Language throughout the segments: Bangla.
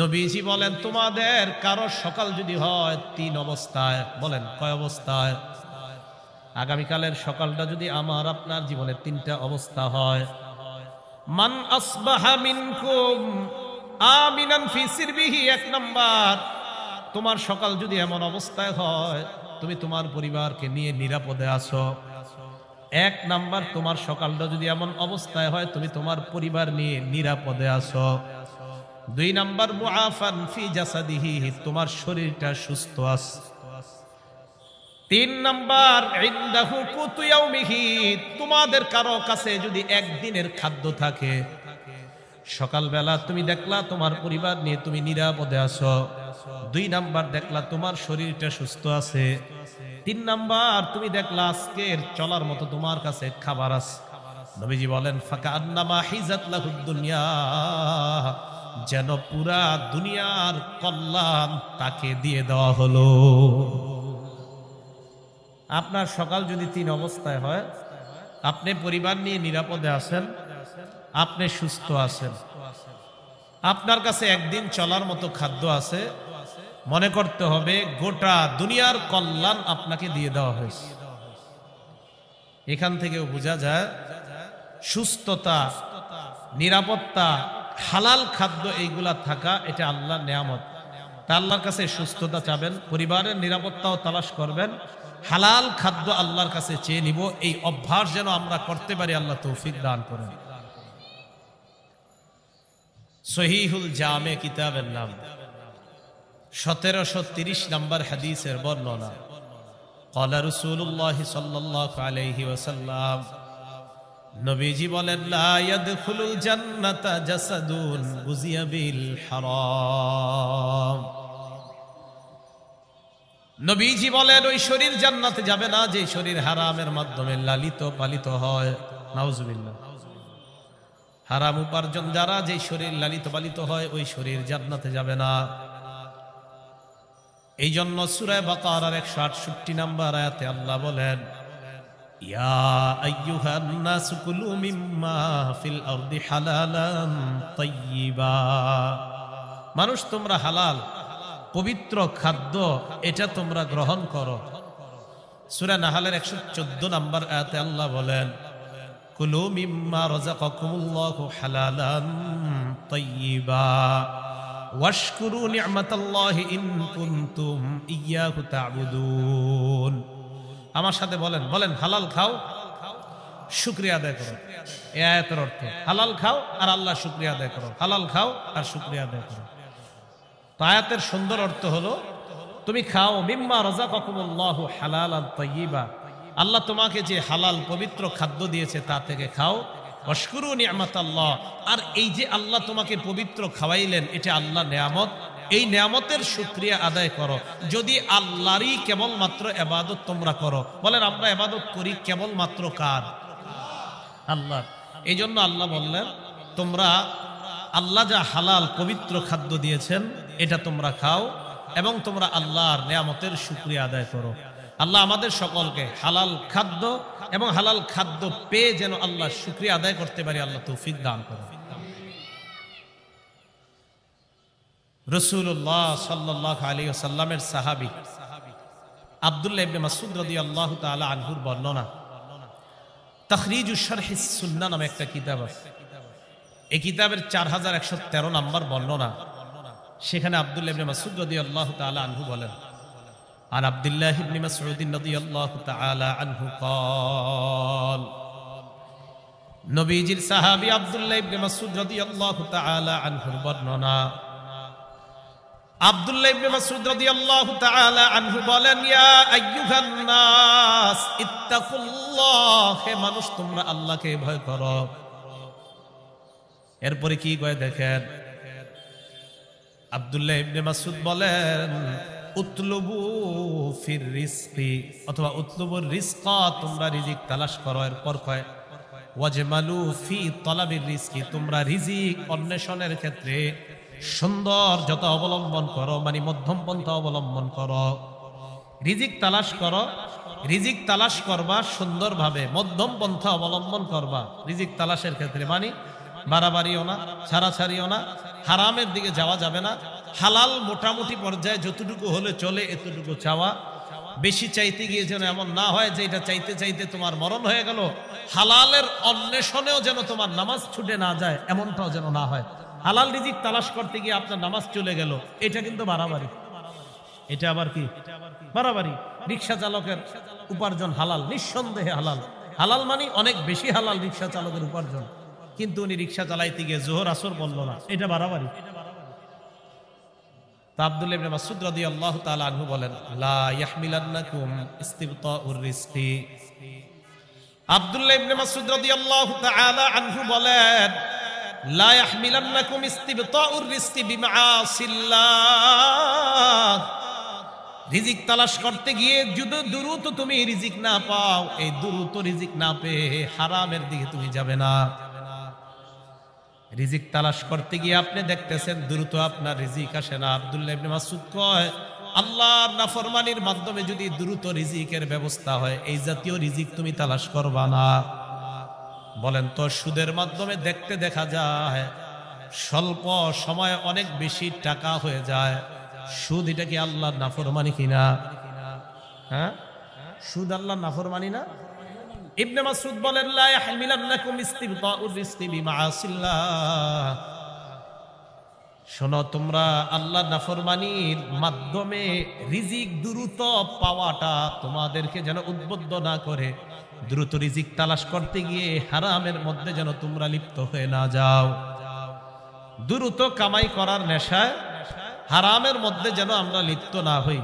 নবীজি বলেন তোমাদের কারো সকাল যদি হয় তিন অবস্থায় বলেন কয় অবস্থায় আগামীকালের সকালটা যদি আমার আপনার জীবনে তিনটা অবস্থা হয় মান মিনকুম আমিনান ফি এক নাম্বার তোমার সকাল যদি এমন অবস্থায় হয় তুমি তোমার পরিবারকে নিয়ে নিরাপদে আছো এক নাম্বার তোমার সকালটা যদি এমন অবস্থায় হয় তুমি তোমার পরিবার নিয়ে নিরাপদে আছো দুই নাম্বার মুআফান ফি জাসাদিহি তোমার শরীরটা সুস্থ আছে তিন নাম্বার ইনদাহু কুতু ইয়াউমিহি তোমাদের কারো কাছে যদি একদিনের খাদ্য থাকে সকালবেলা তুমি দেখলা তোমার পরিবার নিয়ে তুমি নিরাপদে আছো দুই নাম্বার দেখলা তোমার শরীরটা সুস্থ আছে তিন নাম্বার তুমি দেখলা আজকের চলার মতো তোমার কাছে খাবার আছে নবীজি বলেন ফাকা আন্নামা হিজাত লাহুদ দুনিয়া যেন পুরা দুনিয়ার কল্যাণ তাকে দিয়ে দেওয়া হলো আপনার সকাল যদি তিন অবস্থায় হয় আপনি পরিবার নিয়ে নিরাপদে আছেন আপনি সুস্থ আছেন আপনার কাছে একদিন চলার মতো খাদ্য আছে মনে করতে হবে গোটা দুনিয়ার কল্যাণ আপনাকে দিয়ে দেওয়া হয়েছে এখান থেকেও বোঝা যায় সুস্থতা নিরাপত্তা হালাল খাদ্য এইগুলা থাকা এটা আল্লাহ নিয়ামত তা আল্লাহর কাছে সুস্থতা চাবেন পরিবারের নিরাপত্তাও তালাশ করবেন হালাল খাদ্য আল্লাহর কাছে চেয়ে নিব এই অভ্যাস যেন আমরা করতে পারি আল্লাহ তৌফিক দান করেন সহিহুল জামে কিতাবের নাম সতেরোশো তিরিশ নম্বর হাদিসের বর্ণনা قال رسول الله صلى الله عليه وسلم নবীজি বলেন লায়াদ খুলুল জান্নাতা জাসাদুন গুজিয়া বিল হারাম নবীজি বলেন ওই শরীর জান্নাতে যাবে না যে শরীর হারামের মাধ্যমে লালিত পালিত হয় নাউজুবিল্লাহ হারাম উপার্জন যারা যে শরীর লালিত পালিত হয় ওই শরীর জান্নাতে যাবে না এই জন্য সুরায় বাকার একশো আটষট্টি নাম্বার আয়াতে আল্লাহ বলেন يا أيها الناس كلوا مما في الأرض حلالا طيبا মানুষ তোমরা হালাল পবিত্র খাদ্য এটা তোমরা গ্রহণ করো সুরা নাহালের একশো চোদ্দ নম্বর আয়াতে আল্লাহ বলেন কুলু মিম্মা রাযাকাকুমুল্লাহু হালালান তাইয়্যিবা ওয়াশকুরু নি'মাতাল্লাহি ইন কুনতুম ইয়াহু তা'বুদুন আমার সাথে বলেন বলেন হালাল খাও শুক্রিয়া আদায় করো এ আয়াতের অর্থ হালাল খাও আর আল্লাহ শুক্রিয়া আদায় করো হালাল খাও আর শুক্রিয়া আদায় করো তো আয়াতের সুন্দর অর্থ হলো তুমি খাও মিম্মা রজা ককুমুল্লাহ হালাল তৈবা আল্লাহ তোমাকে যে হালাল পবিত্র খাদ্য দিয়েছে তা থেকে খাও অস্করু নিয়ামত আল্লাহ আর এই যে আল্লাহ তোমাকে পবিত্র খাওয়াইলেন এটা আল্লাহ নিয়ামত এই নিয়ামতের সুক্রিয়া আদায় করো যদি আল্লাহরই কেবলমাত্র এবাদত তোমরা করো বলেন আমরা এবাদত করি কেবলমাত্র কার আল্লাহ এই জন্য আল্লাহ বললেন তোমরা আল্লাহ যা হালাল পবিত্র খাদ্য দিয়েছেন এটা তোমরা খাও এবং তোমরা আল্লাহর নিয়ামতের সুক্রিয়া আদায় করো আল্লাহ আমাদের সকলকে হালাল খাদ্য এবং হালাল খাদ্য পেয়ে যেন আল্লাহ শুক্রিয়া আদায় করতে পারি আল্লাহ তৌফিক দান করো রসুল্লাহ সাল্লাহ আলী সাল্লামের সাহাবি আবদুল্লাহ ইবনে মাসুদ রদি আল্লাহ তালা আনহুর বর্ণনা তখরিজ উসর সুন্না নামে একটা কিতাব আছে এই কিতাবের চার হাজার একশো তেরো নম্বর বর্ণনা সেখানে আবদুল্লাহ ইবনে মাসুদ রদি আল্লাহ তালা আনহু বলেন عن عبد الله بن مسعود رضي الله تعالى عنه قال নবীজির সাহাবী আব্দুল্লাহ ইবনে মাসউদ রাদিয়াল্লাহু তাআলা আনহুর বর্ণনা আব্দুল্লাহ ইবনে এরপরে কি কয় দেখেন আব্দুল্লাহ ইবনে মাসুদ বলেন উতলুবু ফির রিস্কি অথবা উতলুবুর রিস্ক তোমরা রিজিক তালাশ করো এরপর কয় ওয়াজমালু ফি তালাবির রিস্কি তোমরা রিজিক অন্বেষণের ক্ষেত্রে সুন্দর যত অবলম্বন করো মানে মধ্যম পন্থ অবলম্বন করো রিজিক তালাশ করো রিজিক তালাশ করবা সুন্দরভাবে মধ্যম পন্থ অবলম্বন করবা রিজিক তালাশের ক্ষেত্রে মানে বাড়াবাড়িও না ছাড়াছাড়িও না হারামের দিকে যাওয়া যাবে না হালাল মোটামুটি পর্যায়ে যতটুকু হলে চলে এতটুকু চাওয়া বেশি চাইতে গিয়ে যেন এমন না হয় যে এটা চাইতে চাইতে তোমার মরণ হয়ে গেল হালালের অন্বেষণেও যেন তোমার নামাজ ছুটে না যায় এমনটাও যেন না হয় হালাল রিজিক তালাশ করতে গিয়ে আপনার নামাজ চলে গেল এটা কিন্তু বাড়াবাড়ি এটা আবার কি বাড়াবাড়ি রিক্সা চালকের উপার্জন হালাল নিঃসন্দেহে হালাল হালাল মানে অনেক বেশি হালাল রিক্সা চালকের উপার্জন কিন্তু উনি রিক্সা চালাইতে গিয়ে জোহর আসর বলল না এটা বাড়াবাড়ি আব্দুল্লাহ বলেন لا يحملنكم استبطاء الرزق بمعاصي الله রিজিক তালাশ করতে গিয়ে যদি দ্রুত তুমি রিজিক না পাও এই দ্রুত রিজিক না পেয়ে হারামের দিকে তুমি যাবে না রিজিক তালাশ করতে গিয়ে আপনি দেখতেছেন দ্রুত আপনার রিজিক আসে না আবদুল্লাহ ইবনে মাসুদ কয় আল্লাহর নাফরমানির মাধ্যমে যদি দ্রুত রিজিকের ব্যবস্থা হয় এই জাতীয় রিজিক তুমি তালাশ করবা না বলেন তো সুদের মাধ্যমে দেখতে দেখা যায় স্বল্প সময়ে অনেক বেশি টাকা হয়ে যায় সুদ এটা কি আল্লাহ নাফরমানি কিনা হ্যাঁ সুদ আল্লাহ নাফরমানি না ইবনে মাসুদ বলেন লা ইয়াহমিলান্নাকুম ইস্তিবতাউর রিজকি বিমাআসিল্লাহ শোনো তোমরা আল্লাহ নাফরমানির মাধ্যমে রিজিক দ্রুত পাওয়াটা তোমাদেরকে যেন উদ্বুদ্ধ না করে দ্রুত রিজিক তালাশ করতে গিয়ে হারামের মধ্যে যেন তোমরা লিপ্ত হয়ে না যাও দ্রুত কামাই করার নেশায় হারামের মধ্যে যেন আমরা লিপ্ত না হই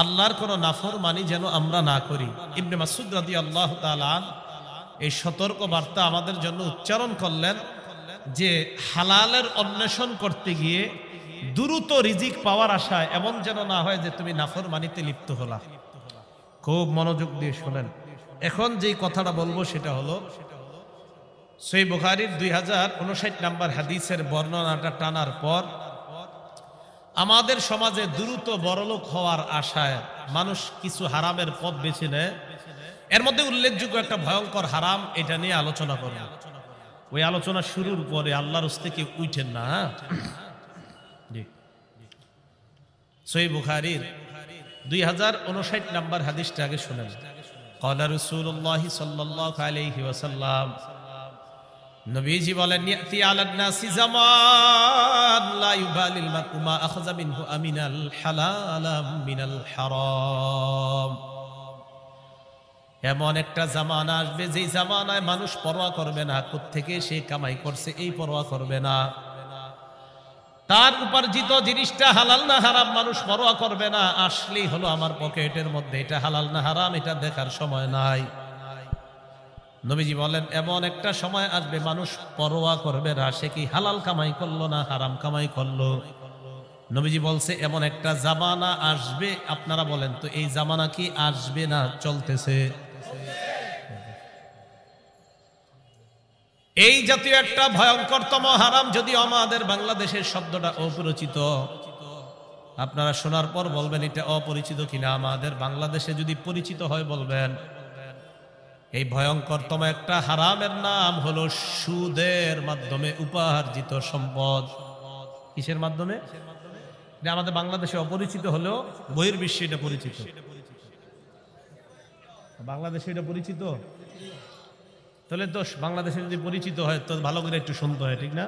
আল্লাহর কোনো নাফরমানি যেন আমরা না করি ইবনে মাসুদ রাদি আল্লাহ তালান এই সতর্ক বার্তা আমাদের জন্য উচ্চারণ করলেন যে হালালের অন্বেষণ করতে গিয়ে দ্রুত রিজিক পাওয়ার আশায় এমন যেন না হয় যে তুমি নাফর মানিতে লিপ্ত হলা খুব মনোযোগ দিয়ে শোনেন এখন যেই কথাটা বলবো সেটা হলো সেই বুখারির দুই হাজার উনষাট নাম্বার হাদিসের বর্ণনাটা টানার পর আমাদের সমাজে দ্রুত বড়লোক হওয়ার আশায় মানুষ কিছু হারামের পথ বেছে নেয় এর মধ্যে উল্লেখযোগ্য একটা ভয়ঙ্কর হারাম এটা নিয়ে আলোচনা করে ওই আলোচনা শুরুর পরে আল্লাহর থেকে উঠেন না সই বুখারির দুই হাজার উনষাট নাম্বার হাদিসটা আগে শোনেন قال رسول الله صلى নবীজি বলেন আমিনাল মিনাল হারাম এমন একটা জামানা আসবে যেই জামানায় মানুষ পরোয়া করবে না থেকে সে কামাই করছে এই পরোয়া করবে না তার উপার্জিত জিনিসটা হালাল না হারাম মানুষ পরোয়া করবে না আসলেই হলো আমার পকেটের মধ্যে এটা হালাল না হারাম এটা দেখার সময় নাই নবীজি বলেন এমন একটা সময় আসবে মানুষ পরোয়া করবে না সে কি হালাল কামাই করলো না হারাম কামাই করলো নবীজি বলছে এমন একটা জামানা আসবে আপনারা বলেন তো এই জামানা কি আসবে না চলতেছে এই জাতীয় একটা ভয়ঙ্করতম হারাম যদি আমাদের বাংলাদেশের শব্দটা অপরিচিত আপনারা শোনার পর বলবেন এটা অপরিচিত কিনা আমাদের বাংলাদেশে যদি পরিচিত হয় বলবেন এই ভয়ঙ্করতম একটা হারামের নাম হলো সুদের মাধ্যমে উপার্জিত সম্পদ কিসের মাধ্যমে আমাদের বাংলাদেশে অপরিচিত হলেও বহির্বিশ্বে এটা পরিচিত বাংলাদেশে এটা পরিচিত তাহলে তো বাংলাদেশে যদি পরিচিত হয় তো ভালো করে একটু শুনতে হয় ঠিক না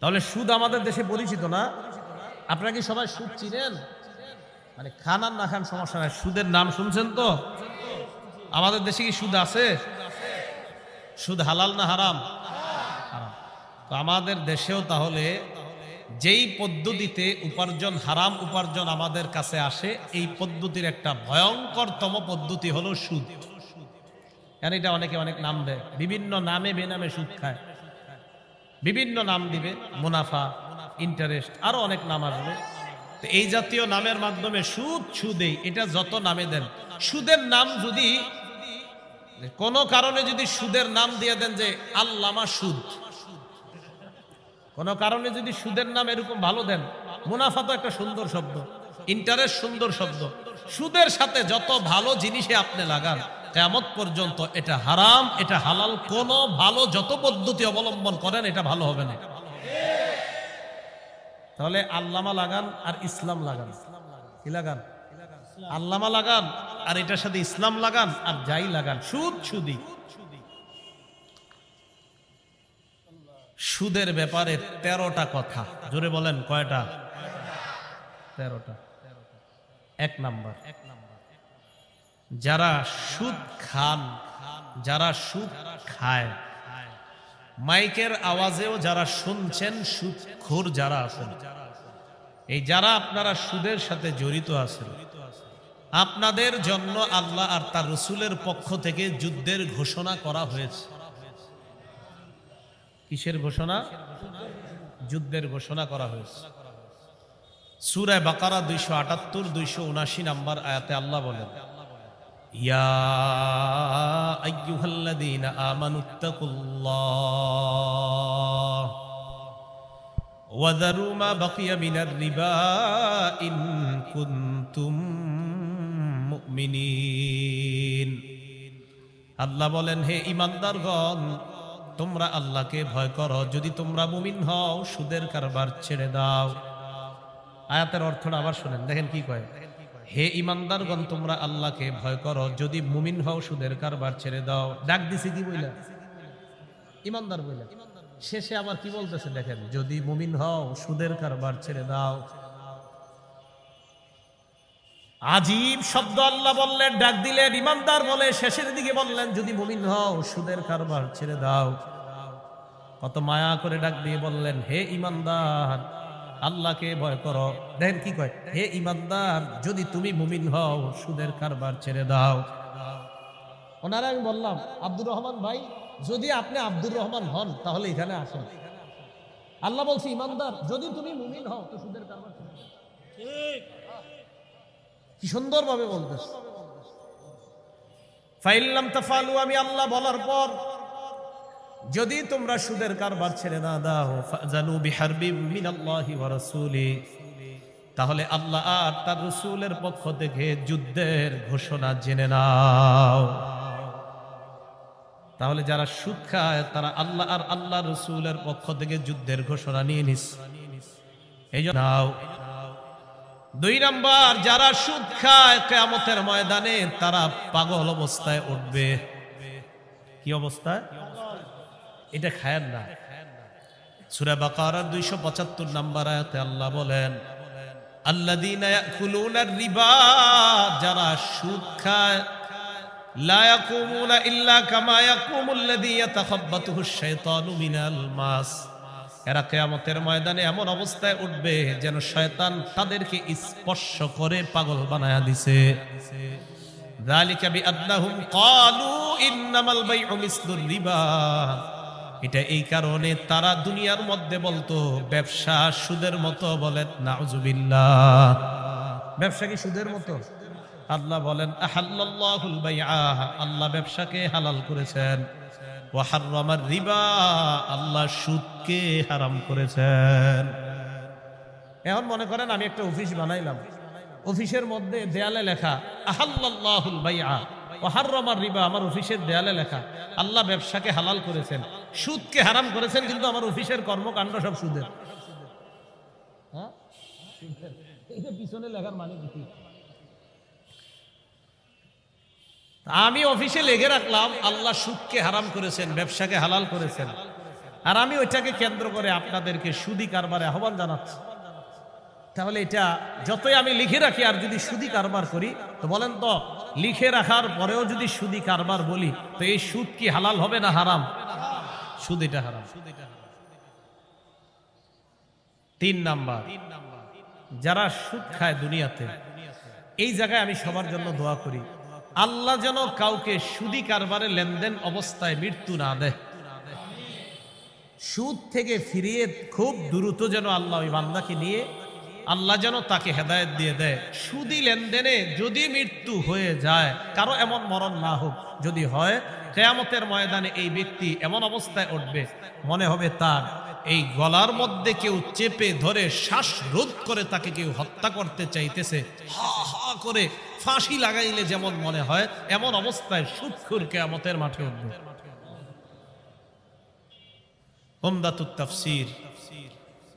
তাহলে সুদ আমাদের দেশে পরিচিত না আপনারা কি সবাই সুদ চিনেন মানে খান আর না খান সমস্যা নাই সুদের নাম শুনছেন তো আমাদের দেশে কি সুদ আছে সুদ হালাল না হারাম তো আমাদের দেশেও তাহলে যেই পদ্ধতিতে উপার্জন হারাম উপার্জন আমাদের কাছে আসে এই পদ্ধতির একটা ভয়ঙ্করতম পদ্ধতি হলো সুদ কেন এটা অনেকে অনেক নাম দেয় বিভিন্ন নামে বেনামে সুদ খায় বিভিন্ন নাম দিবে মুনাফা ইন্টারেস্ট আরো অনেক নাম আসবে তো এই জাতীয় নামের মাধ্যমে সুদ সুদেই এটা যত নামে দেন সুদের নাম যদি কোনো কারণে যদি সুদের নাম দিয়ে দেন যে আল্লামা সুদ কোনো কারণে যদি সুদের নাম এরকম ভালো দেন মুনাফা তো একটা সুন্দর শব্দ ইন্টারেস্ট সুন্দর শব্দ সুদের সাথে যত ভালো জিনিসে আপনি লাগান কেমত পর্যন্ত এটা হারাম এটা হালাল কোন ভালো যত পদ্ধতি অবলম্বন করেন এটা ভালো হবে না তাহলে আল্লামা লাগান আর ইসলাম লাগান কি লাগান আল্লামা লাগান আর এটার সাথে ইসলাম লাগান আর যাই লাগান সুদ সুদী সুদের ব্যাপারে তেরোটা কথা জোরে বলেন কয়টা তেরোটা এক নাম্বার যারা সুদ খান যারা সুদ খায় মাইকের আওয়াজেও যারা শুনছেন সুদখোর যারা আছেন এই যারা আপনারা সুদের সাথে জড়িত আছেন আপনাদের জন্য আল্লাহ আর তার রসুলের পক্ষ থেকে যুদ্ধের ঘোষণা করা হয়েছে কিসের ঘোষণা যুদ্ধের ঘোষণা করা হয়েছে সুরায় বাকারা দুইশো আটাত্তর দুইশো উনাশি নাম্বার আয়াতে আল্লাহ বলেন আল্লাহ বলেন হে ইমানদারগণ তোমরা আল্লাহকে ভয় করো যদি তোমরা মুমিন হও সুদের কারবার ছেড়ে দাও আয়াতের অর্থটা আবার শোনেন দেখেন কি কয় হে ইমানদারগণ তোমরা আল্লাহকে ভয় করো যদি মুমিন হও সুদের কারবার ছেড়ে দাও ডাক দিছি কি বইলা ইমানদার বইলা শেষে আবার কি বলতেছে দেখেন যদি মুমিন হও সুদের কারবার ছেড়ে দাও আজীব শব্দ আল্লাহ বললেন ডাক দিলেন ইমানদার বলে শেষের দিকে বললেন যদি মুমিন হও সুদের কারবার ছেড়ে দাও কত মায়া করে ডাক দিয়ে বললেন হে ইমানদার আল্লাহকে ভয় করো দেখেন কি কয় হে ইমানদার যদি তুমি মুমিন হও সুদের কারবার ছেড়ে দাও ওনারা আমি বললাম আব্দুর রহমান ভাই যদি আপনি আব্দুর রহমান হন তাহলে এখানে আসেন আল্লাহ বলছে ইমানদার যদি তুমি মুমিন হও তো সুদের কারবার কি সুন্দরভাবে বলতেছ ফাইল্লাম তাফালু আমি আল্লাহ বলার পর যদি তোমরা সুদের কারবার ছেড়ে না দাও জানু বিহারবি মিনাল্লাহি তাহলে আল্লাহ আর তার রসুলের পক্ষ থেকে যুদ্ধের ঘোষণা জেনে নাও তাহলে যারা সুদ খায় তারা আল্লাহ আর আল্লাহ রসুলের পক্ষ থেকে যুদ্ধের ঘোষণা নিয়ে নিস এই নাও দুই নাম্বার যারা সুদ খায় কেমতের ময়দানে তারা পাগল অবস্থায় উঠবে কি অবস্থায় এটা খায়ার না সুরা বাকারার দুইশো পঁচাত্তর নাম্বার আয়াতে আল্লাহ বলেন আল্লাদিন রিবা যারা সুদ খায় এরা ময়দানে এমন অবস্থায় উঠবে যেন শয়তান তাদেরকে স্পর্শ করে পাগল বানায়া দিছে ذلك এটা এই কারণে তারা দুনিয়ার মধ্যে বলতো ব্যবসা সুদের মতো বলেন নাউজুবিল্লা ব্যবসা কি সুদের মতো আল্লাহ বলেন আহাল্লাহুল বাইআ আল্লাহ ব্যবসাকে হালাল করেছেন আমার রিবা আল্লাহ সুদকে হারাম করেছেন এখন মনে করেন আমি একটা অফিস বানাইলাম অফিসের মধ্যে দেয়ালে লেখা ও বাইআ ওয়াহাররামার রিবা আমার অফিসের দেয়ালে লেখা আল্লাহ ব্যবসাকে হালাল করেছেন সুদকে হারাম করেছেন কিন্তু আমার অফিসের কর্মকাণ্ড সব সুদের হ্যাঁ পিছনে লেখার মানে কি আমি অফিসে লেগে রাখলাম আল্লাহ সুদকে হারাম করেছেন ব্যবসাকে হালাল করেছেন আর আমি ওইটাকে কেন্দ্র করে আপনাদেরকে সুদি কারবারে আহ্বান জানাচ্ছি তাহলে এটা যতই আমি লিখে রাখি আর যদি সুদি কারবার করি তো বলেন তো লিখে রাখার পরেও যদি সুদি কারবার বলি তো এই সুদ কি হালাল হবে না হারাম সুদ এটা হারাম তিন নাম্বার যারা সুদ খায় দুনিয়াতে এই জায়গায় আমি সবার জন্য দোয়া করি আল্লাহ যেন কাউকে সুদি কারবারে লেনদেন অবস্থায় মৃত্যু না দেয় সুদ থেকে ফিরিয়ে খুব দ্রুত যেন আল্লাহ ওই বান্দাকে নিয়ে আল্লাহ যেন তাকে হেদায়ত দিয়ে দেয় সুদি লেনদেনে যদি মৃত্যু হয়ে যায় কারো এমন মরণ না হোক যদি হয় কেয়ামতের ময়দানে এই ব্যক্তি এমন অবস্থায় উঠবে মনে হবে তার এই গলার মধ্যে কেউ চেপে ধরে শ্বাস রোধ করে তাকে কেউ হত্যা করতে চাইতেছে হা হা করে ফাঁসি লাগাইলে যেমন মনে হয় এমন অবস্থায় সুৎখুর কেয়ামতের মাঠে উঠবে হোমদাতুর তাফসির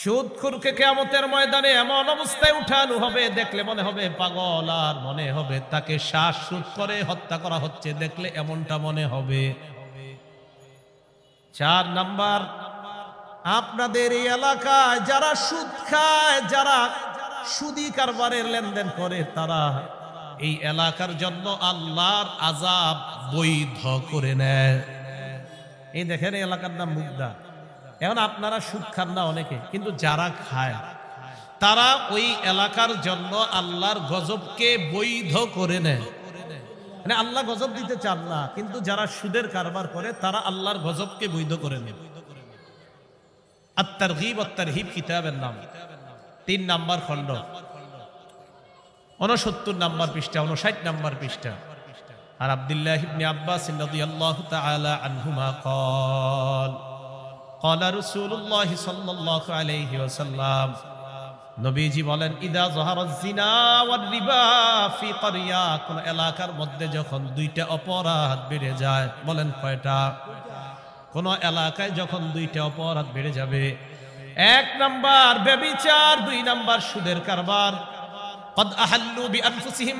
সুদখুরকে কেমতের ময়দানে এমন অবস্থায় উঠানো হবে দেখলে মনে হবে পাগল আর মনে হবে তাকে শ্বাসরোধ করে হত্যা করা হচ্ছে দেখলে এমনটা মনে হবে চার নাম্বার আপনাদের এই এলাকায় যারা সুদ খায় যারা সুদি কারবারের লেনদেন করে তারা এই এলাকার জন্য আল্লাহর আজাব বৈধ করে নেয় এই দেখেন এলাকার নাম মুগদা এখন আপনারা সুখ খান না অনেকে কিন্তু যারা খায় তারা ওই এলাকার জন্য আল্লাহর গজবকে বৈধ করে নেয় মানে আল্লাহ গজব দিতে চান না কিন্তু যারা সুদের কারবার করে তারা আল্লাহর গজবকে বৈধ করে নেয় কিতাবের নাম তিন নাম্বার খণ্ড উনসত্তর নাম্বার পৃষ্ঠা উনষাট নাম্বার পৃষ্ঠা আর আব্দুল্লাহ আব্বাস রাদিয়াল্লাহু আনহুমা কল কলা রসুল্লাহ সাল্লাহ আলাইহি ওয়াসাল্লাম নবীজি বলেন ইদা জহারিনা ফি করিয়া কোন এলাকার মধ্যে যখন দুইটা অপরাধ বেড়ে যায় বলেন কয়টা কোন এলাকায় যখন দুইটা অপরাধ বেড়ে যাবে এক নম্বর বেবিচার দুই নম্বর সুদের কারবার قد أحلوا بأنفسهم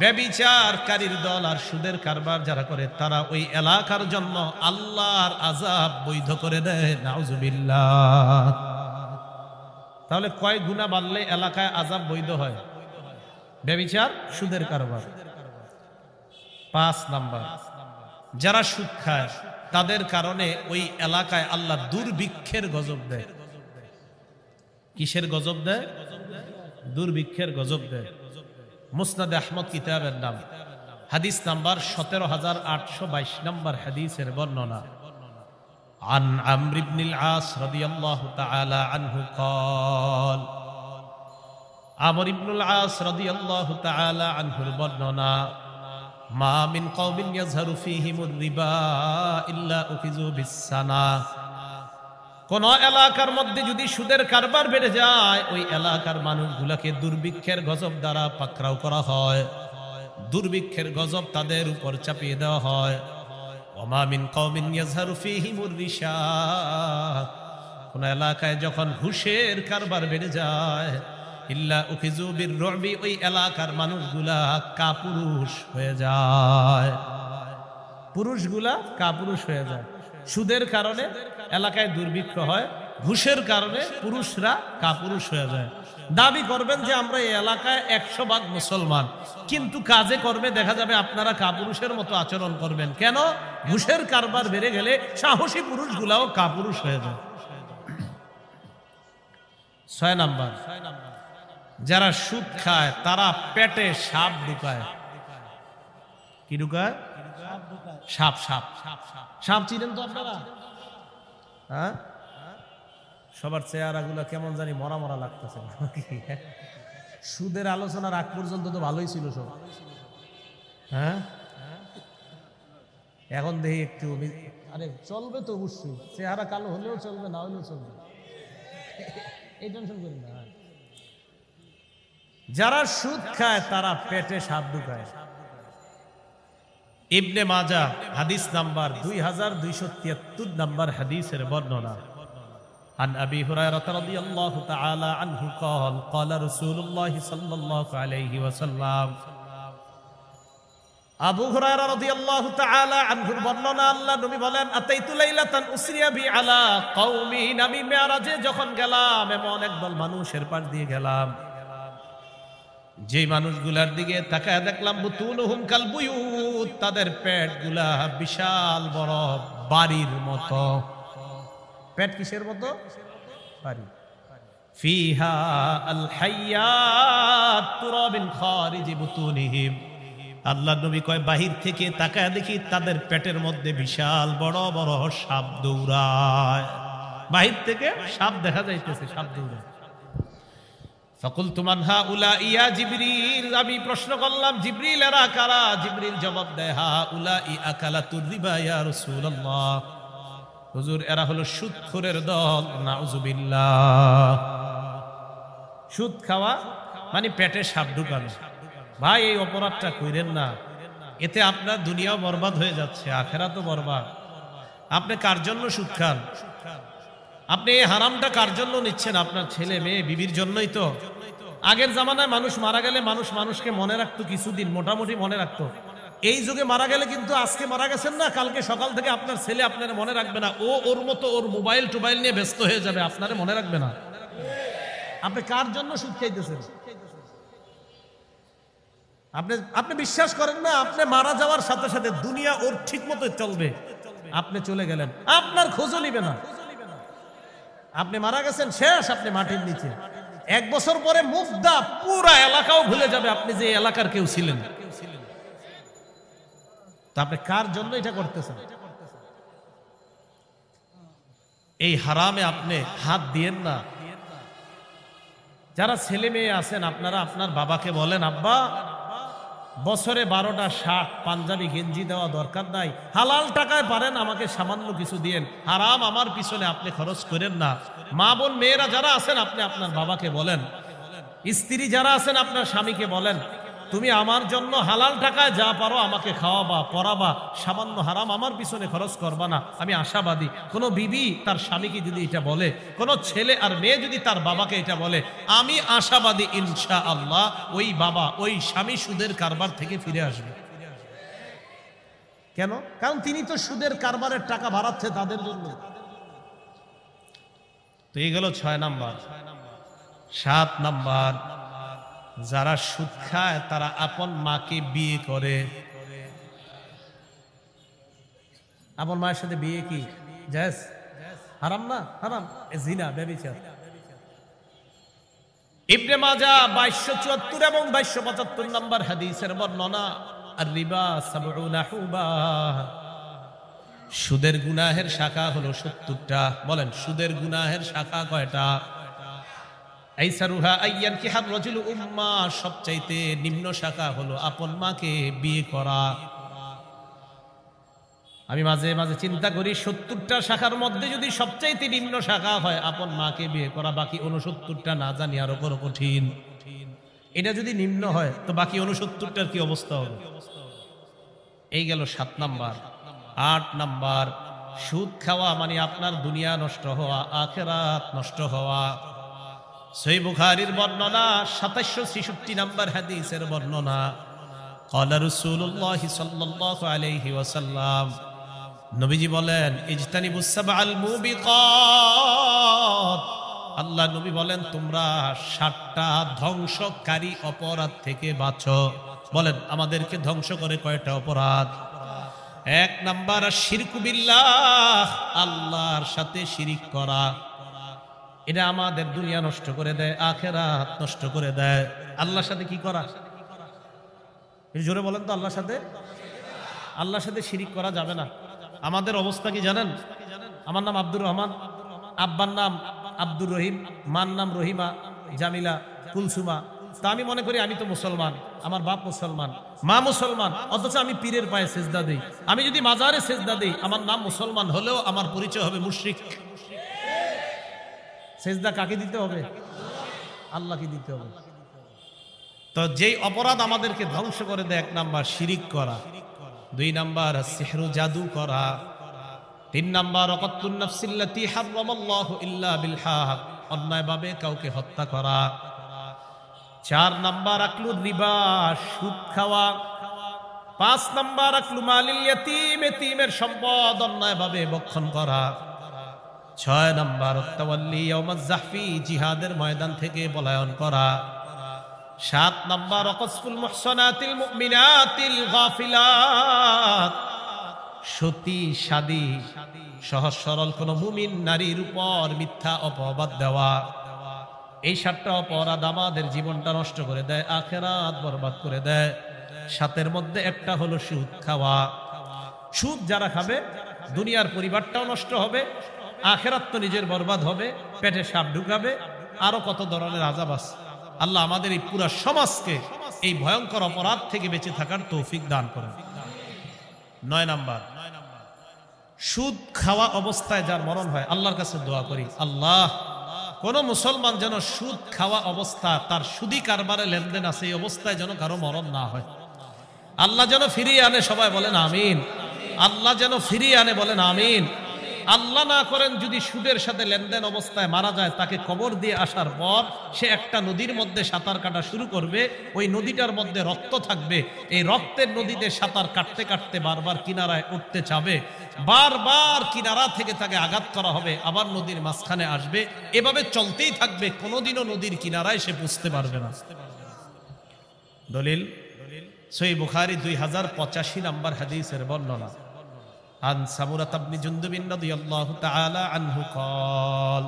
ব্যবিচারকারীর দল আর সুদের কারবার যারা করে তারা ওই এলাকার জন্য আল্লাহর আজাব বৈধ করে দেয় নাউজুবিল্লা তাহলে কয় গুণা বাড়লে এলাকায় আজাব বৈধ হয় ব্যবিচার সুদের কারবার পাঁচ নাম্বার যারা সুদ খায় তাদের কারণে ওই এলাকায় আল্লাহ দুর্ভিক্ষের গজব দেয় কিসের গজব দেয় দুর্ভিক্ষের গজব দেয় মুসনাদ আহমদ কিতাবের নাম হাদিস নাম্বার সতেরো হাজার আটশো বাইশ নম্বর হাদিসের বর্ণনা عن عمرو بن العاص رضي الله تعالى عنه قال আমর بن العاص رضي الله تعالى عنه البرننا ما من قوم يظهر فيهم الربا إلا أخذوا সানা কোন এলাকার মধ্যে যদি সুদের কারবার বেড়ে যায় ওই এলাকার মানুষগুলাকে দুর্ভিক্ষের গজব দ্বারা পাকড়াও করা হয় দুর্ভিক্ষের গজব তাদের উপর চাপিয়ে দেওয়া হয় অমামিন কৌমিন কোন এলাকায় যখন হুশের কারবার বেড়ে যায় ইল্লা উখিজুবির ওই এলাকার মানুষগুলা কাপুরুষ হয়ে যায় পুরুষগুলা কাপুরুষ হয়ে যায় সুদের কারণে এলাকায় দুর্ভিক্ষ হয় ঘুষের কারণে পুরুষরা কাপুরুষ হয়ে যায় দাবি করবেন যে আমরা এই এলাকায় একশো ভাগ মুসলমান কিন্তু কাজে কর্মে দেখা যাবে আপনারা কাপুরুষের মতো আচরণ করবেন কেন ঘুষের কারবার বেড়ে গেলে সাহসী পুরুষগুলাও কাপুরুষ হয়ে যায় ছয় নাম্বার যারা সুদ খায় তারা পেটে সাপ ঢুকায় কি ঢুকায় সাপ সাপ সাপ সাপ চিনেন তো আপনারা হ্যাঁ সবার চেহারাগুলো কেমন জানি মরা মরা লাগতেছে সুদের আলোচনার আগ পর্যন্ত তো ভালোই ছিল সব হ্যাঁ এখন দেখি একটু আরে চলবে তো অবশ্যই চেহারা কালো হলেও চলবে না হলেও চলবে এই টেনশন করি না হ্যাঁ। যারা সুদ খায় তারা পেটে সাপ খায় ইবনে মাজা হাদিস নাম্বার দুই হাজার দুইশো তিয়াত্তর নাম্বার হাদিসের বর্ণনা عن أبي هريرة رضي الله تعالى عنه قال قال رسول الله صلى الله عليه وسلم أبو هريرة رضي الله تعالى বর্ণনা আল্লাহ الله বলেন আতাইতু أتيت ليلة বি بي على قومي نمي যখন গেলাম এমন একদল মানুষের পাশ দিয়ে গেলাম যে মানুষগুলার দিকে তাকায় দেখলাম বুতুল কাল বুয়ুত তাদের পেটগুলা বিশাল বড় বাড়ির মতো পেট কিসের মতো বাড়ি ফিহা আল হাইয়াত তুরাবিন খারিজি বুতুনিহিম আল্লাহ নবী কয় বাহির থেকে তাকায় দেখি তাদের পেটের মধ্যে বিশাল বড় বড় সাপ দৌড়ায় বাহির থেকে সাপ দেখা যাইতেছে সাপ দৌড়ায় সকল তুমান হা উলা ইয়া জিবরিল আমি প্রশ্ন করলাম জিবরিল এরা কারা জিবরিল জবাব দেয় হা উলা ই আকালা তুর্রিবা ইয়া রাসূলুল্লাহ হুজুর এরা হলো সুদখোরের দল নাউজুবিল্লাহ সুদ খাওয়া মানে পেটে সাপ ঢুকানো ভাই এই অপরাধটা কইরেন না এতে আপনার দুনিয়াও বরবাদ হয়ে যাচ্ছে আখেরা তো বরবাদ আপনি কার জন্য সুদ খান আপনি এই হারামটা কার জন্য নিচ্ছেন আপনার ছেলে মেয়ে বিবির জন্যই তো আগের জামানায় মানুষ মারা গেলে মানুষ মানুষকে মনে রাখতো কিছুদিন মোটামুটি মনে রাখতো এই যুগে মারা গেলে কিন্তু আজকে মারা গেছেন না কালকে সকাল থেকে আপনার ছেলে আপনারা মনে রাখবে না ও ওর মতো ওর মোবাইল টোবাইল নিয়ে ব্যস্ত হয়ে যাবে আপনারা মনে রাখবে না আপনি কার জন্য সুদ খাইতেছেন আপনি আপনি বিশ্বাস করেন না আপনি মারা যাওয়ার সাথে সাথে দুনিয়া ওর ঠিক মতো চলবে আপনি চলে গেলেন আপনার খোঁজও নিবে না আপনি মারা গেছেন শেষ আপনি মাটির নিচে এক বছর পরে মুফদা পুরা এলাকাও ভুলে যাবে আপনি যে এলাকার কেউ ছিলেন তো আপনি কার জন্য এটা করতেছেন এই হারামে আপনি হাত দিয়েন না যারা ছেলে মেয়ে আছেন আপনারা আপনার বাবাকে বলেন আব্বা বছরে বারোটা শার্ট পাঞ্জাবি গেঞ্জি দেওয়া দরকার নাই হালাল টাকায় পারেন আমাকে সামান্য কিছু দিয়েন হারাম আমার পিছনে আপনি খরচ করেন না মা বোন মেয়েরা যারা আছেন আপনি আপনার বাবাকে বলেন স্ত্রী যারা আছেন আপনার স্বামীকে বলেন তুমি আমার জন্য হালাল টাকায় যা পারো আমাকে খাওয়াবা পড়াবা সামান্য হারাম আমার পিছনে খরচ করবা না আমি আশাবাদী কোনো বিবি তার স্বামীকে যদি এটা বলে কোনো ছেলে আর মেয়ে যদি তার বাবাকে এটা বলে আমি আশাবাদী ইনশা আল্লাহ ওই বাবা ওই স্বামী সুদের কারবার থেকে ফিরে আসবে কেন কারণ তিনি তো সুদের কারবারের টাকা বাড়াচ্ছে তাদের জন্য তো এই গেল ছয় নাম্বার সাত নাম্বার যারা সুদ খায় তারা আপন মাকে বিয়ে করে আপন মায়ের সাথে বিয়ে কি জায়জ হারাম না হারাম জিনা ব্যবচার ইবনে মাজা বাইশশো চুয়াত্তর এবং বাইশশো পঁচাত্তর নম্বর হাদিসের বর্ণনা আর রিবা সাবুনাহুবা সুদের গুনাহের শাখা হলো সত্তরটা বলেন সুদের গুনাহের শাখা কয়টা আইসারুহা আইয়ান কিহার রজুল উম্মা সবচাইতে নিম্ন শাখা হলো আপন মাকে বিয়ে করা আমি মাঝে মাঝে চিন্তা করি সত্তরটা শাখার মধ্যে যদি সবচাইতে নিম্ন শাখা হয় আপন মাকে বিয়ে করা বাকি অনুসত্তরটা না জানি আরো বড় কঠিন এটা যদি নিম্ন হয় তো বাকি উনসত্তরটার কি অবস্থা হবে এই গেল সাত নাম্বার আট নাম্বার সুদ খাওয়া মানে আপনার দুনিয়া নষ্ট হওয়া আখেরাত নষ্ট হওয়া সই বুখারির বর্ণনা সাতাশশো ছেষট্টি নাম্বার হাদিসের বর্ণনা কলা রসুল্লাহ সাল্লাহ নবীজি বলেন ইজতানি বুসাবাল মুবিকাত আল্লাহ নবী বলেন তোমরা সাতটা ধ্বংসকারী অপরাধ থেকে বাঁচো বলেন আমাদেরকে ধ্বংস করে কয়টা অপরাধ এক নাম্বার শিরকুবিল্লাহ আল্লাহর সাথে শিরিক করা এটা আমাদের দুনিয়া নষ্ট করে দেয় আখেরাত নষ্ট করে দেয় আল্লাহর সাথে কি করা জোরে বলেন তো আল্লাহর সাথে আল্লাহর সাথে শিরিক করা যাবে না আমাদের অবস্থা কি জানেন আমার নাম আব্দুর রহমান আব্বার নাম আব্দুর রহিম মার নাম রহিমা জামিলা কুলসুমা তা আমি মনে করি আমি তো মুসলমান আমার বাপ মুসলমান মা মুসলমান অথচ আমি পীরের পায়ে সেজদা দিই আমি যদি মাজারে সেজদা দিই আমার নাম মুসলমান হলেও আমার পরিচয় হবে মুশ্রিক সেজদা কাকে দিতে হবে আল্লাহকে দিতে হবে তো যেই অপরাধ আমাদেরকে ধ্বংস করে দেয় এক নাম্বার শিরিক করা দুই নাম্বার সেহরু জাদু করা তিন নাম্বার অকত্তুন্নাফসিল্লাতি হারামাল্লাহ ইল্লা অন্যায়ভাবে কাউকে হত্যা করা চার নাম্বার আকলু রিবা সুদ খাওয়া পাঁচ নাম্বার আকলু মালিল্লা তিমে তিমের সম্পদ অন্যায়ভাবে ভক্ষণ করা ছয় নম্বর জাহফি জিহাদের ময়দান থেকে পলায়ন করা সাত নম্বর অকসফুল মহসনাতিল মিনাতিল গাফিলাত সতী সাদী সহজ সরল কোন মুমিন নারীর উপর মিথ্যা অপবাদ দেওয়া এই সাতটা অপরাধ আমাদের জীবনটা নষ্ট করে দেয় আখেরাত বরবাদ করে দেয় সাতের মধ্যে একটা হলো সুদ খাওয়া সুদ যারা খাবে দুনিয়ার পরিবারটাও নষ্ট হবে আখেরাত তো নিজের বরবাদ হবে পেটে সাপ ঢুকাবে আরো কত ধরনের আজাব আছে আল্লাহ আমাদের এই পুরা সমাজকে এই ভয়ঙ্কর অপরাধ থেকে বেঁচে থাকার তৌফিক দান করেন নয় নাম্বার সুদ খাওয়া অবস্থায় যার মরণ হয় আল্লাহর কাছে দোয়া করি আল্লাহ কোন মুসলমান যেন সুদ খাওয়া অবস্থা তার সুদি কারবারে লেনদেন আছে এই অবস্থায় যেন কারো মরণ না হয় আল্লাহ যেন ফিরিয়ে আনে সবাই বলেন আমিন আল্লাহ যেন ফিরিয়ে আনে বলেন আমিন আল্লাহ না করেন যদি সুদের সাথে লেনদেন অবস্থায় মারা যায় তাকে কবর দিয়ে আসার পর সে একটা নদীর মধ্যে সাঁতার কাটা শুরু করবে ওই নদীটার মধ্যে রক্ত থাকবে এই রক্তের নদীতে সাঁতার কাটতে কাটতে বারবার কিনারায় উঠতে চাবে বারবার কিনারা থেকে তাকে আঘাত করা হবে আবার নদীর মাঝখানে আসবে এভাবে চলতেই থাকবে কোনোদিনও নদীর কিনারায় সে বুঝতে পারবে না দলিল সই বুখারি দুই হাজার পঁচাশি নম্বর হাদিসের বর্ণনা আন সামুরা তাবনি জুন্দুবিন রাদিয়াল্লাহু তাআলা আনহু قال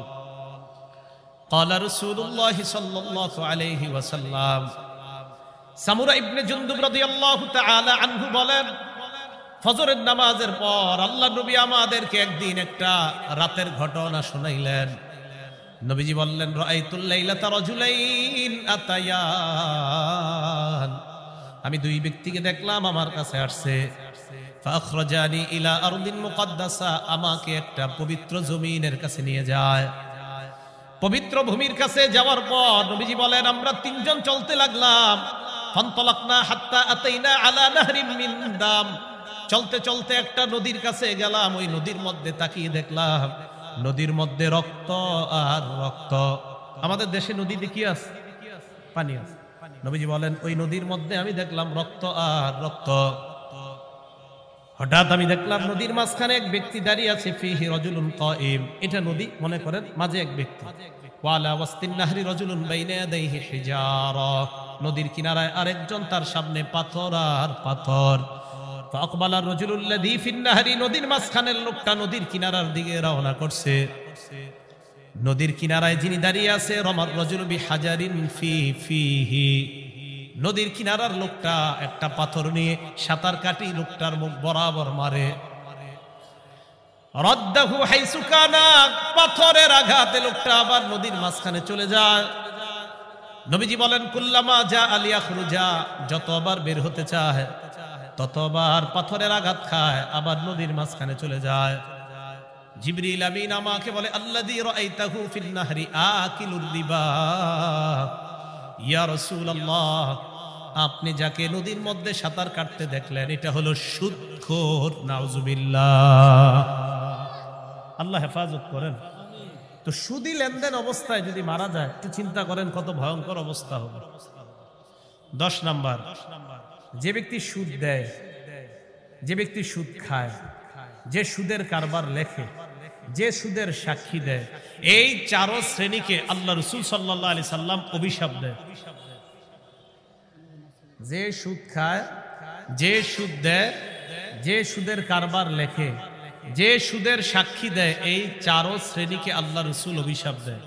قال رسول الله صلى الله عليه وسلم সামুরা ইবনে জুন্দুব রাদিয়াল্লাহু তাআলা আনহু বলেন ফজরের নামাজের পর আল্লাহ নবী আমাদেরকে একদিন একটা রাতের ঘটনা শুনাইলেন নবীজি বললেন আমি দুই ব্যক্তিকে দেখলাম আমার কাছে আসছে ফাখরাজানি ইলা আরদিন মুকাদ্দাসা আমাকে একটা পবিত্র জমিনের কাছে নিয়ে যায় পবিত্র ভূমির কাছে যাওয়ার পর নবীজি বলেন আমরা তিনজন চলতে লাগলাম ফান্তলাকনা হাত্তা আতাইনা আলা নাহরিম মিন চলতে চলতে একটা নদীর কাছে গেলাম ওই নদীর মধ্যে তাকিয়ে দেখলাম নদীর মধ্যে রক্ত আর রক্ত আমাদের দেশে নদীতে কি আছে পানি আছে নবীজি বলেন ওই নদীর মধ্যে আমি দেখলাম রক্ত আর রক্ত হঠাৎ আমি দেখলাম নদীর মাঝখানে এক ব্যক্তি দাঁড়িয়ে আছে ফিহি রজুলুন এম এটা নদী মনে করেন মাঝে এক ব্যক্তি ওয়ালা ওয়াস্তিন নাহরি রজুলুন নদীর কিনারায় আরেকজন তার সামনে পাথর আর পাথর ফাকবালার রজুলুল্লাযী ফিন নদীর মাঝখানের লোকটা নদীর কিনারার দিকে রওনা করছে নদীর কিনারায় যিনি দাঁড়িয়ে আছে রমার রজুল বি হাজারিন ফি ফিহি নদীর কিনারার লোকটা একটা পাথর নিয়ে সাঁতার কাটি লোকটার মুখ বরাবর মারে পাথরের আঘাতে লোকটা আবার নদীর মাঝখানে চলে যায় নবীজি বলেন কুল্লামা যা আলিয়া খুরুজা যতবার বের হতে চায় ততবার পাথরের আঘাত খায় আবার নদীর মাঝখানে চলে যায় জিবরিলামিন আমাকে বলে আল্লাদি রাইতাহু ফিল নাহরি আকিলুর ইয়া রসুল আল্লাহ আপনি যাকে নদীর মধ্যে সাঁতার কাটতে দেখলেন এটা হলো সুদখোর আল্লাহ হেফাজত করেন তো সুদি লেনদেন অবস্থায় যদি মারা যায় একটু চিন্তা করেন কত ভয়ঙ্কর অবস্থা হবে দশ নাম্বার যে ব্যক্তি সুদ দেয় যে ব্যক্তি সুদ খায় যে সুদের কারবার লেখে যে সুদের সাক্ষী দেয় এই চার শ্রেণীকে আল্লাহ রসুল সাল্লাহ আলি সাল্লাম অভিশাপ দেয় যে সুদ খায় যে সুদ দেয় যে সুদের কারবার লেখে যে সুদের সাক্ষী দেয় এই চার শ্রেণীকে আল্লাহ রসুল অভিশাপ দেয়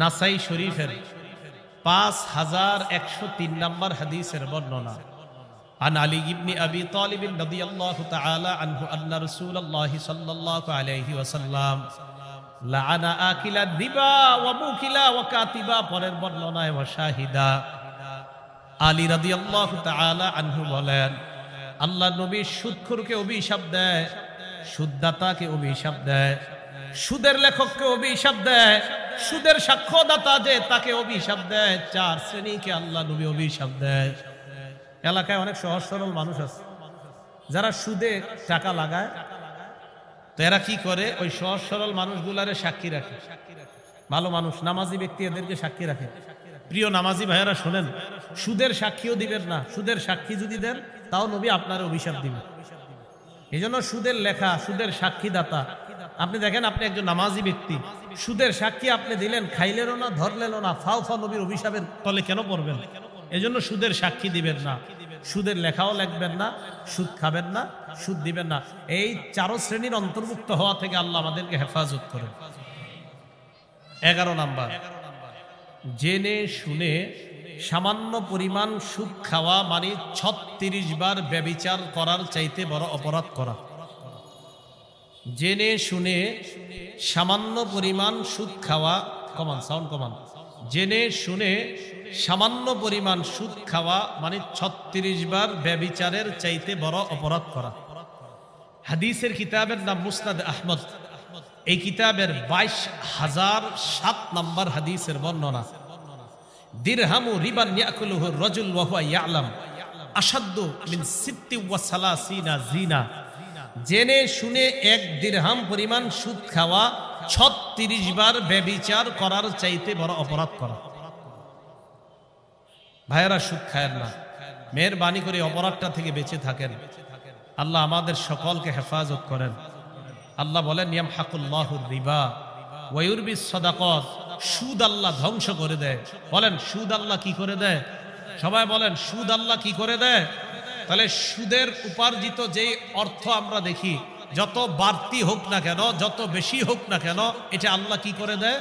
নাসাই শরীফের পাঁচ হাজার একশো তিন নম্বর হাদিসের বর্ণনা عن علي بن أبي طالب رضي الله تعالى عنه أن رسول الله صلى الله عليه وسلم لعن آكل الربا وموكلا وكاتبا পরের বর্ণনায় وشاهدا আলী রাদিয়াল্লাহু তাআলা আনহু বলেন আল্লাহ নবী সুদখোরকে অভিশাপ দেয় সুদদাতাকে অভিশাপ সুদের লেখককে অভিশাপ দেয় সুদের সাক্ষ্যদাতা যে তাকে অভিশাপ দেয় চার শ্রেণীকে আল্লাহ নবী অভিশাপ দেয় এলাকায় অনেক সহজ সরল মানুষ আছে যারা সুদে টাকা লাগায় তো এরা কি করে ওই সহজ সরল মানুষগুলারে সাক্ষী রাখে ভালো মানুষ নামাজি ব্যক্তি এদেরকে সাক্ষী রাখে প্রিয় নামাজি ভাইয়েরা শোনেন সুদের সাক্ষীও দিবেন না সুদের সাক্ষী যদি দেন তাও নবী আপনার অভিশাপ দিবেন এই জন্য সুদের লেখা সুদের সাক্ষীদাতা আপনি দেখেন আপনি একজন নামাজি ব্যক্তি সুদের সাক্ষী আপনি দিলেন খাইলেনও না ধরলেনও না ফাও ফাও নবীর অভিশাপের তলে কেন পড়বেন এজন্য সুদের সাক্ষী দিবেন না সুদের লেখাও লেখবেন না সুদ খাবেন না সুদ দিবেন না এই চারো শ্রেণীর অন্তর্ভুক্ত হওয়া থেকে আল্লাহ আমাদেরকে হেফাজত করে এগারো নাম্বার জেনে শুনে সামান্য পরিমাণ সুদ খাওয়া মানে ছত্রিশ বার ব্যবিচার করার চাইতে বড় অপরাধ করা জেনে শুনে সামান্য পরিমাণ সুদ খাওয়া কমান সাউন্ড কমান জেনে শুনে সামান্য পরিমাণ সুদ খাওয়া মানে ছত্রিশ বার ব্যবিচারের চাইতে বড় অপরাধ করা হাদিসের কিতাবের নাম মুসনাদ আহমদ এই কিতাবের বাইশ হাজার সাত নম্বর হাদিসের বর্ণনা দিরহামু রিবান রজুল ওয়াহুয়া আসাদ্য মিন জিনা জেনে শুনে এক দিরহাম পরিমাণ সুদ খাওয়া ছত্রিশ বার ব্যবিচার করার চাইতে বড় অপরাধ করা ভাইয়েরা সুখ খায় না মেয়ের বাণী করে অপরাধটা থেকে বেঁচে থাকেন আল্লাহ আমাদের সকলকে হেফাজত করেন আল্লাহ বলেন রিবা ওয়ুরবি সদাকত সুদ আল্লাহ ধ্বংস করে দেয় বলেন সুদ আল্লাহ কি করে দেয় সবাই বলেন সুদ আল্লাহ কি করে দেয় তাহলে সুদের উপার্জিত যে অর্থ আমরা দেখি যত বাড়তি হোক না কেন যত বেশি হোক না কেন এটা আল্লাহ কি করে দেয়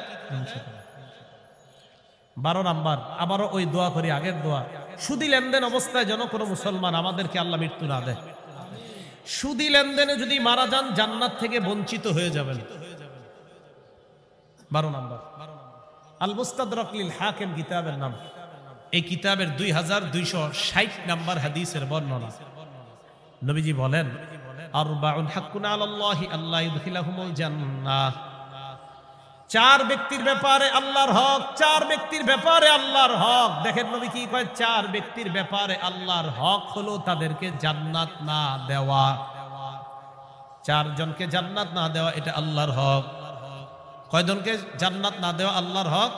বারো নাম্বার আবারও ওই দোয়া করি আগের দোয়া সুদী লেনদেন অবস্থায় যেন কোনো মুসলমান আমাদেরকে আল্লাহ মৃত্যু না দেয় সুদী লেনদেনে যদি মারা যান জান্নাত থেকে বঞ্চিত হয়ে যাবেন বারো নাম্বার আল মুস্তাদরকলিল হাকেম কিতাবের নাম এই কিতাবের দুই হাজার দুইশো ষাট নাম্বার হাদিসের বর্ণনা নবীজি বলেন আল্লাহ চার ব্যক্তির ব্যাপারে আল্লাহর হক চার ব্যক্তির ব্যাপারে আল্লাহর হক দেখেন নবী কি কয় চার ব্যক্তির ব্যাপারে আল্লাহর হক হলো তাদেরকে জান্নাত না দেওয়া চারজনকে জান্নাত না দেওয়া এটা আল্লাহর হক কয়জনকে জান্নাত না দেওয়া আল্লাহর হক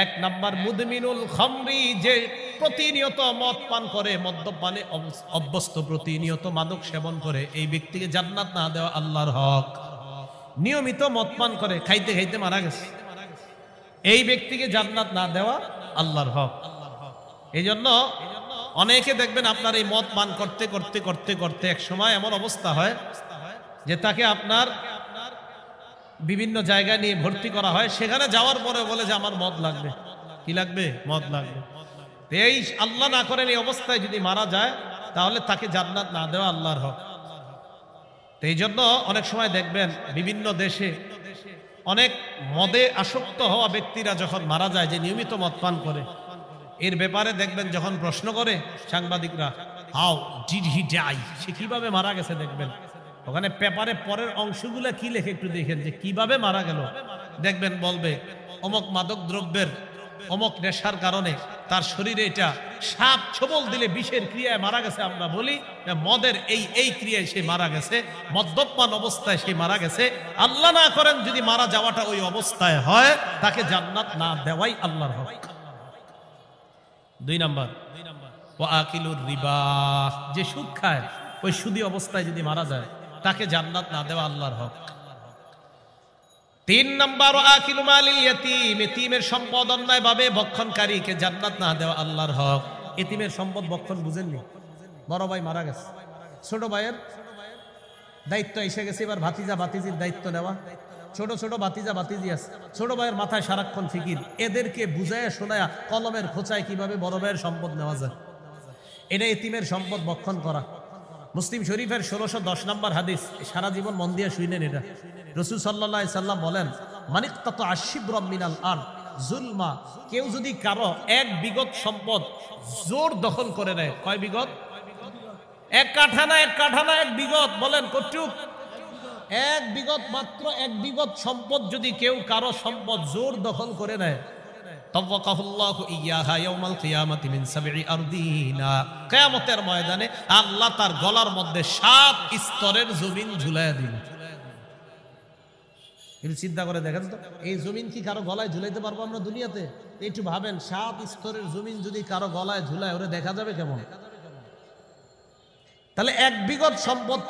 এক নাম্বার মুদমিনুল খমরি যে প্রতিনিয়ত মদ পান করে মদ্যপানে অভ্যস্ত প্রতিনিয়ত মাদক সেবন করে এই ব্যক্তিকে জান্নাত না দেওয়া আল্লাহর হক নিয়মিত মদ পান করে খাইতে খাইতে মারা গেছে এই ব্যক্তিকে জান্নাত না দেওয়া আল্লাহর হক এই জন্য অনেকে দেখবেন আপনার এই মদ পান করতে করতে করতে করতে এক সময় এমন অবস্থা হয় যে তাকে আপনার বিভিন্ন জায়গায় নিয়ে ভর্তি করা হয় সেখানে যাওয়ার পরে বলে যে আমার মদ লাগবে কি লাগবে মদ লাগবে এই আল্লাহ না করেন এই অবস্থায় যদি মারা যায় তাহলে তাকে জান্নাত না দেওয়া আল্লাহর হক তো এই জন্য অনেক সময় দেখবেন বিভিন্ন দেশে অনেক মদে আসক্ত হওয়া ব্যক্তিরা যখন মারা যায় যে নিয়মিত মদ পান করে এর ব্যাপারে দেখবেন যখন প্রশ্ন করে সাংবাদিকরা হাও ডিড হি ডাই সে কিভাবে মারা গেছে দেখবেন ওখানে পেপারে পরের অংশগুলো কি লেখে একটু দেখেন যে কিভাবে মারা গেল দেখবেন বলবে অমক মাদক দ্রব্যের অমক নেশার কারণে তার শরীরে এটা সাপ ছবল দিলে বিষের ক্রিয়ায় মারা গেছে আমরা বলি মদের এই এই ক্রিয়ায় সে মারা গেছে মদ্যপান অবস্থায় সে মারা গেছে আল্লাহ না করেন যদি মারা যাওয়াটা ওই অবস্থায় হয় তাকে জান্নাত না দেওয়াই আল্লাহর হক দুই নাম্বার ও আকিলুর রিবা যে সুখ খায় ওই সুদী অবস্থায় যদি মারা যায় তাকে জান্নাত না দেওয়া আল্লাহর হক তিন নম্বর ইতিমের সম্পদ অন্যায় ভাবে বক্ষণকারীকে জান্নাত না দেওয়া আল্লাহর হক ইতিমের সম্পদ বক্ষণ বুঝেননি বড় ভাই মারা গেছে ছোট ভাইয়ের দায়িত্ব এসে গেছে এবার ভাতিজা ভাতিজির দায়িত্ব নেওয়া ছোট ছোট ভাতিজা ভাতিজি আছে ছোট ভাইয়ের মাথায় সারাক্ষণ ফিকির এদেরকে বুঝায়া শোনায়া কলমের খোঁচায় কিভাবে বড় ভাইয়ের সম্পদ নেওয়া যায় এটা ইতিমের সম্পদ বক্ষণ করা মুসলিম শরীফের ষোলোশো দশ নম্বর হাদিস সারা জীবন মন দিয়ে শুনেন এটা রসুল সাল্লা সাল্লাম বলেন মানিক তত আশিব মিনাল আর জুলমা কেউ যদি কারো এক বিগত সম্পদ জোর দখল করে নেয় কয় বিগত এক কাঠানা এক কাঠানা এক বিগত বলেন কটুক এক বিগত মাত্র এক বিগত সম্পদ যদি কেউ কারো সম্পদ জোর দখল করে নেয় ঝুলাইতে পারবো আমরা দুনিয়াতে একটু ভাবেন সাত স্তরের জমিন যদি কারো গলায় ঝুলায় ওরে দেখা যাবে কেমন তাহলে এক বিগত সম্পদ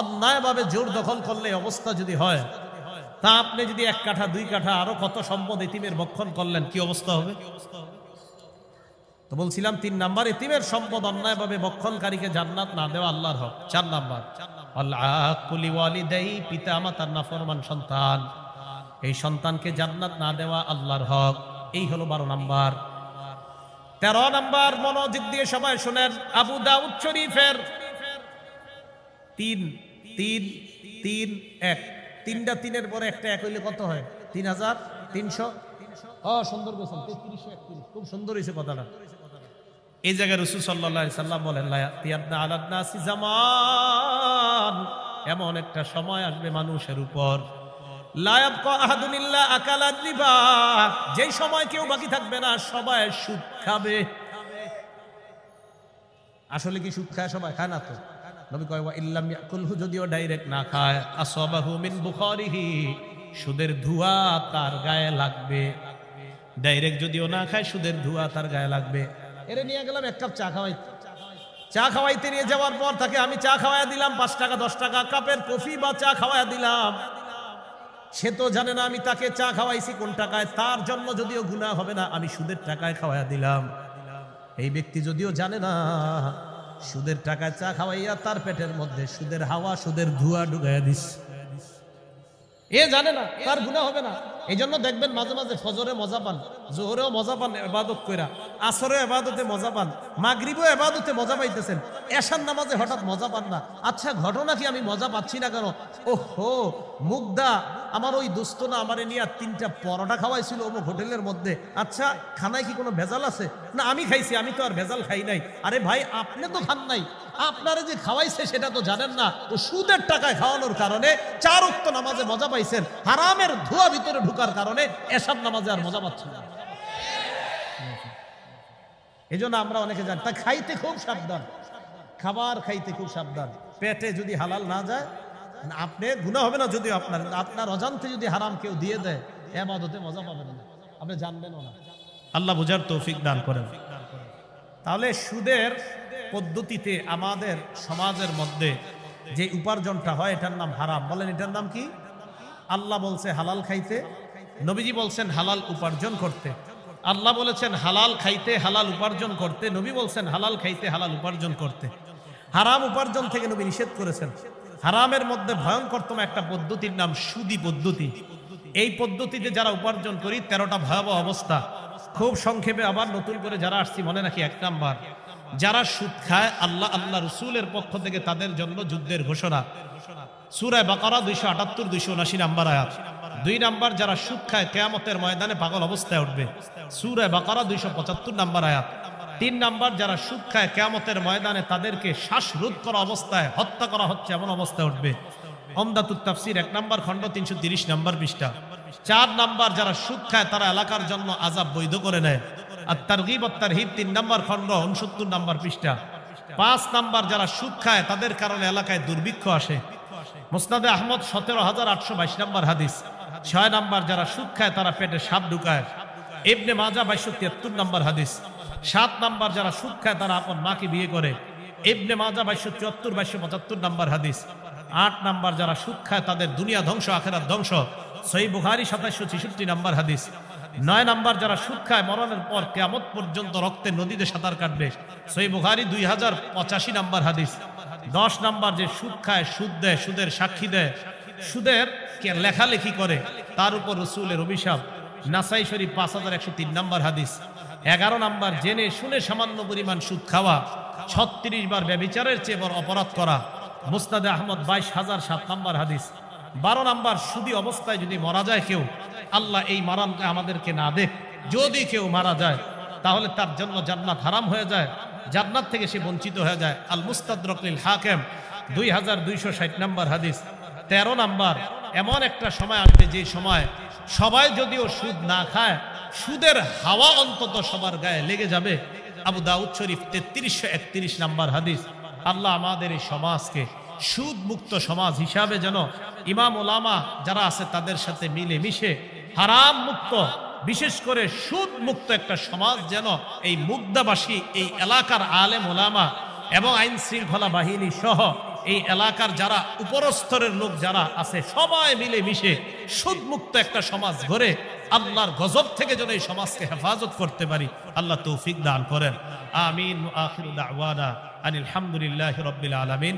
অন্যায়ভাবে জোর দখল করলে অবস্থা যদি হয় তা আপনি যদি এক কাঠা দুই কাঠা আরো কত সম্পদ এতিমের ভক্ষণ করলেন কি অবস্থা হবে তো বলছিলাম তিন নাম্বার এতিমের সম্পদ অন্যায়ভাবে ভক্ষণকারীকে জান্নাত না দেওয়া আল্লাহর হক চার নাম্বার আল্লাহ সন্তান এই সন্তানকে জান্নাত না দেওয়া আল্লাহর হক এই হলো বারো তেরো নাম্বার দিয়ে শরীফের তিন তিন তিন এক তিনটা তিনের পরে একটা এক হইলে কত হয় তিন হাজার তিনশো হ্যাঁ সুন্দর বলছেন তেত্রিশশো একত্রিশ খুব সুন্দর হয়েছে কথাটা এই জায়গায় রসুল সাল্লা সাল্লাম বলেন জামান এমন একটা সময় আসবে মানুষের উপর যে সময় কেউ বাকি থাকবে না সবাই সুদ খাবে আসলে কি সুদ খায় সবাই খায় না তো নবী কয় ইল্লাম ইয়াকুলহু যদিও ডাইরেক্ট না খায় আসবাহু মিন বুখারিহি সুদের ধোঁয়া তার গায়ে লাগবে ডাইরেক্ট যদিও না খায় সুদের ধোঁয়া তার গায়ে লাগবে এরে নিয়ে গেলাম এক কাপ চা খাওয়াই চা খাওয়াইতে নিয়ে যাওয়ার পর তাকে আমি চা খাওয়াই দিলাম পাঁচ টাকা দশ টাকা কাপের কফি বা চা খাওয়াই দিলাম সে তো জানে না আমি তাকে চা খাওয়াইছি কোন টাকায় তার জন্য যদিও গুণা হবে না আমি সুদের টাকায় খাওয়াই দিলাম এই ব্যক্তি যদিও জানে না সুদের টাকা চা খাওয়াইয়া তার পেটের মধ্যে সুদের হাওয়া সুদের ধুয়া ঢুকাইয়া দিস এ জানে না তার গুণা হবে না এই জন্য দেখবেন মাঝে মাঝে ফজরে মজা পান জোহরেও মজা পান এবাদত কইরা আসরে এবাদতে মজা পান মাগরিবও এবাদতে মজা পাইতেছেন এশার নামাজে হঠাৎ মজা পান না আচ্ছা ঘটনা কি আমি মজা পাচ্ছি না কেন ওহো মুগ্ধা আমার ওই দোস্ত না আমার নিয়ে তিনটা পরোটা খাওয়াইছিল অমুক হোটেলের মধ্যে আচ্ছা খানায় কি কোনো ভেজাল আছে না আমি খাইছি আমি তো আর ভেজাল খাই নাই আরে ভাই আপনি তো খান নাই আপনারা যে খাওয়াইছে সেটা তো জানেন না তো সুদের টাকায় খাওয়ানোর কারণে চার উক্ত নামাজে মজা পাইছেন হারামের ধোয়া ভিতরে ঢুকার কারণে এসব নামাজে আর মজা পাচ্ছে না এই আমরা অনেকে জানি তা খাইতে খুব সাবধান খাবার খাইতে খুব সাবধান পেটে যদি হালাল না যায় আপনি গুণা হবে না যদি আপনার আপনার অজান্তে যদি হারাম কেউ দিয়ে দেয় এবাদতে মজা পাবেন না আপনি জানবেনও না আল্লাহ বুঝার তৌফিক দান করেন তাহলে সুদের পদ্ধতিতে আমাদের সমাজের মধ্যে যে উপার্জনটা হয় এটার নাম হারাম বলেন এটার নাম কি আল্লাহ বলছে হালাল খাইতে নবীজি বলছেন হালাল উপার্জন করতে আল্লাহ বলেছেন হালাল খাইতে হালাল উপার্জন করতে নবী বলছেন হালাল খাইতে হালাল উপার্জন করতে হারাম উপার্জন থেকে নবী নিষেধ করেছেন হারামের মধ্যে ভয়ঙ্করতম একটা পদ্ধতির নাম সুদি পদ্ধতি এই পদ্ধতিতে যারা উপার্জন করি তেরোটা ভয়াবহ অবস্থা খুব সংক্ষেপে আবার নতুন করে যারা আসছি মনে রাখি এক নাম্বার যারা সুদ খায় আল্লাহ আল্লাহ রসুলের পক্ষ থেকে তাদের জন্য যুদ্ধের ঘোষণা সুরায় বাকারা দুইশো আটাত্তর দুইশো উনাশি নাম্বার আয়াত দুই নাম্বার যারা সুদ খায় কেয়ামতের ময়দানে পাগল অবস্থায় উঠবে সুরায় বাকারা দুইশো পঁচাত্তর নাম্বার আয়াত তিন নাম্বার যারা সুদ খায় কেয়ামতের ময়দানে তাদেরকে শ্বাসরোধ করা অবস্থায় হত্যা করা হচ্ছে এমন অবস্থায় উঠবে অমদাতুর তাফসির এক নাম্বার খণ্ড তিনশো তিরিশ নাম্বার পৃষ্ঠা চার নাম্বার যারা সুদ খায় তারা এলাকার জন্য আজাব বৈধ করে নেয় আর তারগিব আর তারহিব তিন নম্বর খণ্ড উনসত্তর নম্বর পৃষ্ঠা পাঁচ নাম্বার যারা সুদ খায় তাদের কারণে এলাকায় দুর্ভিক্ষ আসে মোসনাদে আহমদ সতেরো হাজার আটশো বাইশ নম্বর হাদিস ছয় নম্বর যারা সুদ খায় তারা পেটে সাপ ঢুকায় এবনে মাজা বাইশো তিয়াত্তর নম্বর হাদিস সাত নাম্বার যারা সুদ খায় তারা আপন মাকে বিয়ে করে এবনে মাজা বাইশো চুয়াত্তর বাইশো পঁচাত্তর নম্বর হাদিস আট নম্বর যারা সুদ খায় তাদের দুনিয়া ধ্বংস আখেরার ধ্বংস সই বুহারি সাতাশশো ছেষট্টি নম্বর হাদিস নয় নাম্বার যারা সুদ খায় মরণের পর কেমন পর্যন্ত রক্তের নদীতে সাঁতার কাটবে সই বুহারি দুই হাজার পঁচাশি নাম্বার হাদিস দশ নাম্বার যে সুদ খায় সুদ দেয় সুদের সাক্ষী দেয় সুদের লেখালেখি করে তার উপর রসুলের অভিশাপ নাসাই শরীফ পাঁচ হাজার একশো তিন নাম্বার হাদিস এগারো নাম্বার জেনে শুনে সামান্য পরিমাণ সুদ খাওয়া ছত্রিশ বার ব্যবিচারের চেয়ে বড় অপরাধ করা মুস্তাদে আহমদ বাইশ হাজার সাত নাম্বার হাদিস বারো নাম্বার সুদী অবস্থায় যদি মারা যায় কেউ আল্লাহ এই মারানকে আমাদেরকে না দেখ যদি কেউ মারা যায় তাহলে তার জন্য জান্নাত হারাম হয়ে যায় জান্নাত থেকে সে বঞ্চিত হয়ে যায় আল মুস্তাদরকলিল হাকেম দুই হাজার দুইশো ষাট নাম্বার হাদিস তেরো নাম্বার এমন একটা সময় আসবে যে সময় সবাই যদিও সুদ না খায় সুদের হাওয়া অন্তত সবার গায়ে লেগে যাবে আবু দাউদ শরীফ তেত্রিশশো একত্রিশ নাম্বার হাদিস আল্লাহ আমাদের এই সমাজকে সুদমুক্ত সমাজ হিসাবে যেন ইমাম ওলামা যারা আছে তাদের সাথে মিলে মিশে হারাম মুক্ত বিশেষ করে সুদ মুক্ত একটা সমাজ যেন এই মুগ্ধাবাসী এই এলাকার আলেম ওলামা এবং আইন শৃঙ্খলা বাহিনী সহ এই এলাকার যারা উপরস্তরের লোক যারা আছে সবাই মিলে মিশে সুদমুক্ত একটা সমাজ গড়ে আল্লাহর গজব থেকে যেন এই সমাজকে হেফাজত করতে পারি আল্লাহ তৌফিক দান করেন আমিন আখির আলহামদুলিল্লাহ রবিল আলমিন